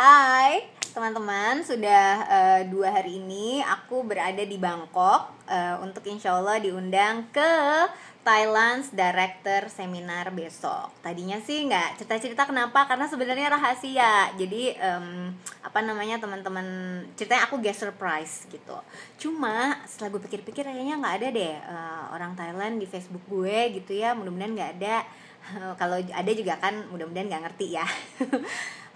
Hai teman-teman, sudah uh, dua hari ini aku berada di Bangkok uh, untuk insya Allah diundang ke Thailand's Director Seminar besok. Tadinya sih nggak cerita-cerita kenapa, karena sebenarnya rahasia. Jadi um, apa namanya teman-teman ceritanya aku guest surprise gitu. Cuma setelah gue pikir-pikir kayaknya nggak ada deh uh, orang Thailand di Facebook gue gitu ya. Mudah-mudahan nggak ada. Kalau ada juga kan mudah-mudahan nggak ngerti ya.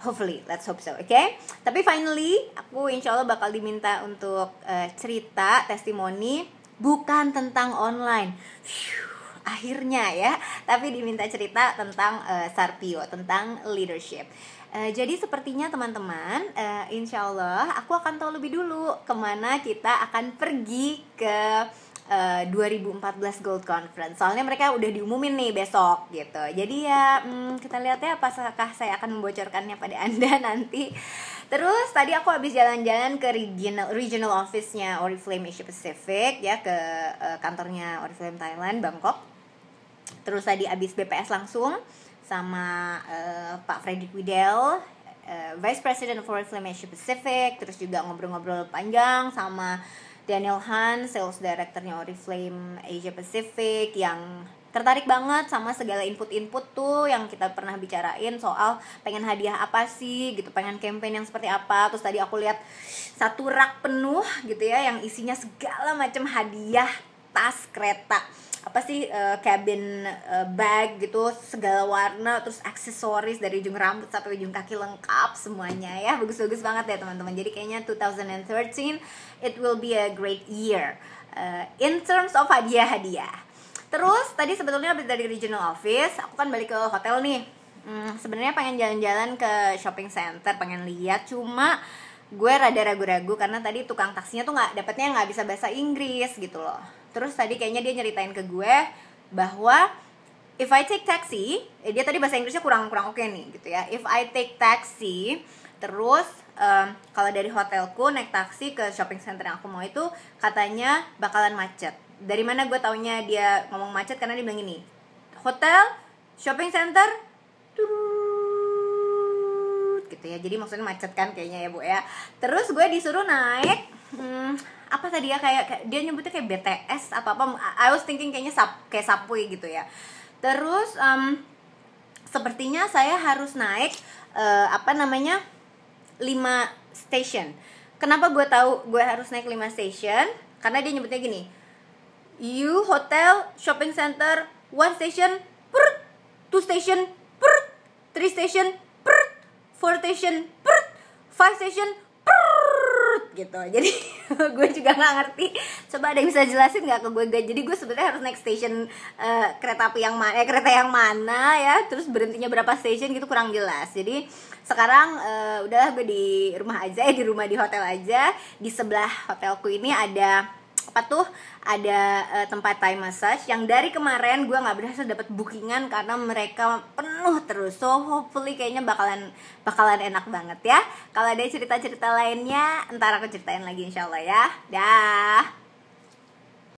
hopefully let's hope so oke okay? tapi finally aku insya Allah bakal diminta untuk uh, cerita testimoni bukan tentang online Whew, akhirnya ya tapi diminta cerita tentang uh, Sarpio tentang leadership Uh, jadi sepertinya teman-teman, uh, insya Allah aku akan tahu lebih dulu kemana kita akan pergi ke Uh, eh, 2014 Gold Conference. Soalnya mereka udah diumumin nih besok gitu. Jadi ya hmm, kita lihat ya apakah saya akan membocorkannya pada Anda nanti. Terus tadi aku habis jalan-jalan ke regional regional office-nya Oriflame Asia Pacific ya ke uh, kantornya Oriflame Thailand Bangkok. Terus tadi habis BPS langsung sama uh, Pak Fredrik Widel Vice President for Oriflame Asia Pacific terus juga ngobrol-ngobrol panjang sama Daniel Han, sales directornya Oriflame Asia Pacific yang tertarik banget sama segala input-input tuh yang kita pernah bicarain soal pengen hadiah apa sih gitu pengen campaign yang seperti apa terus tadi aku lihat satu rak penuh gitu ya yang isinya segala macam hadiah tas kereta apa sih uh, cabin uh, bag gitu segala warna terus aksesoris dari ujung rambut sampai ujung kaki lengkap semuanya ya bagus-bagus banget ya teman-teman jadi kayaknya 2013 it will be a great year uh, in terms of hadiah-hadiah terus tadi sebetulnya dari regional office aku kan balik ke hotel nih hmm, sebenarnya pengen jalan-jalan ke shopping center pengen lihat cuma gue rada ragu-ragu karena tadi tukang taksinya tuh nggak dapetnya nggak bisa bahasa Inggris gitu loh terus tadi kayaknya dia nyeritain ke gue bahwa if I take taxi eh, dia tadi bahasa Inggrisnya kurang kurang oke okay nih gitu ya if I take taxi terus um, kalau dari hotelku naik taksi ke shopping center yang aku mau itu katanya bakalan macet dari mana gue taunya dia ngomong macet karena dia bilang gini hotel shopping center gitu ya jadi maksudnya macet kan kayaknya ya bu ya terus gue disuruh naik hmm, apa tadi ya kayak, dia nyebutnya kayak BTS apa apa I was thinking kayaknya sap, kayak sapui gitu ya terus um, sepertinya saya harus naik uh, apa namanya 5 station kenapa gue tahu gue harus naik 5 station karena dia nyebutnya gini you hotel shopping center one station per two station per three station per four station per five station gitu jadi gue juga nggak ngerti coba ada yang bisa jelasin nggak ke gue jadi gue sebenarnya harus naik station uh, kereta api yang mana eh, kereta yang mana ya terus berhentinya berapa station gitu kurang jelas jadi sekarang uh, udahlah gue di rumah aja ya di rumah di hotel aja di sebelah hotelku ini ada apa tuh ada uh, tempat Thai massage yang dari kemarin gue nggak berhasil dapat bookingan karena mereka penuh terus. So hopefully kayaknya bakalan bakalan enak banget ya. Kalau ada cerita-cerita lainnya, ntar aku ceritain lagi insyaallah ya. Dah.